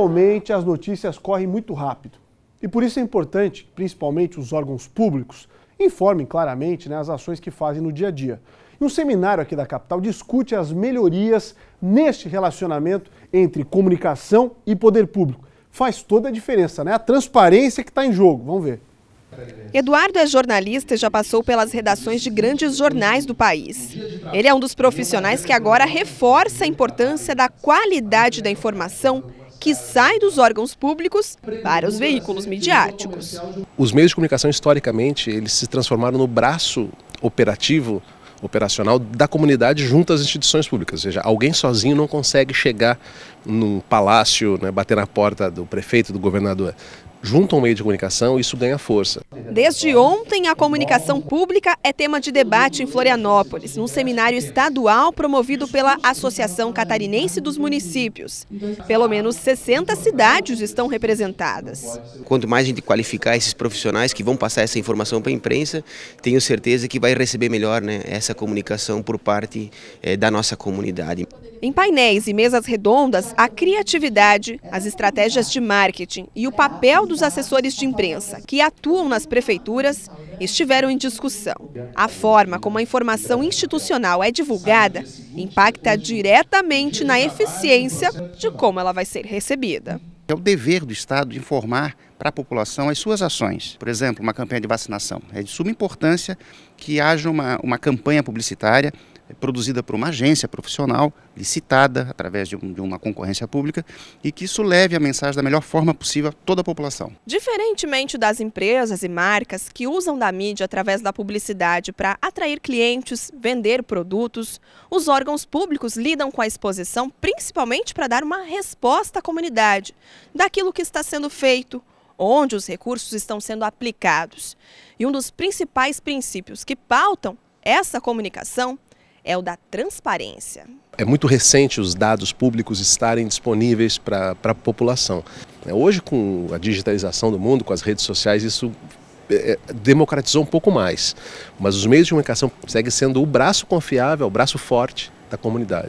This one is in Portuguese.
Atualmente, as notícias correm muito rápido. E por isso é importante, principalmente os órgãos públicos, informem claramente né, as ações que fazem no dia a dia. E um seminário aqui da capital discute as melhorias neste relacionamento entre comunicação e poder público. Faz toda a diferença, né? A transparência que está em jogo. Vamos ver. Eduardo é jornalista e já passou pelas redações de grandes jornais do país. Ele é um dos profissionais que agora reforça a importância da qualidade da informação que sai dos órgãos públicos para os veículos midiáticos. Os meios de comunicação, historicamente, eles se transformaram no braço operativo operacional da comunidade junto às instituições públicas. Ou seja, alguém sozinho não consegue chegar no palácio, né, bater na porta do prefeito, do governador juntam o meio de comunicação isso ganha força. Desde ontem, a comunicação pública é tema de debate em Florianópolis, num seminário estadual promovido pela Associação Catarinense dos Municípios. Pelo menos 60 cidades estão representadas. Quanto mais a gente qualificar esses profissionais que vão passar essa informação para a imprensa, tenho certeza que vai receber melhor né, essa comunicação por parte eh, da nossa comunidade. Em painéis e mesas redondas, a criatividade, as estratégias de marketing e o papel dos assessores de imprensa, que atuam nas prefeituras, estiveram em discussão. A forma como a informação institucional é divulgada impacta diretamente na eficiência de como ela vai ser recebida. É o dever do Estado informar para a população as suas ações. Por exemplo, uma campanha de vacinação. É de suma importância que haja uma, uma campanha publicitária é produzida por uma agência profissional, licitada através de, um, de, uma concorrência pública, e que isso leve a mensagem da melhor forma possível a toda a população. Diferentemente das empresas e marcas que usam da mídia através da publicidade para atrair clientes, vender produtos, os órgãos públicos lidam com a exposição principalmente para dar uma resposta à comunidade daquilo que está sendo feito, onde os recursos estão sendo aplicados. E um dos principais princípios que pautam essa comunicação é o da transparência. É muito recente os dados públicos estarem disponíveis para a população. É, hoje, com a digitalização do mundo, com as redes sociais, isso é, é, democratizou um pouco mais. Mas os meios de comunicação seguem sendo o braço confiável, o braço forte da comunidade.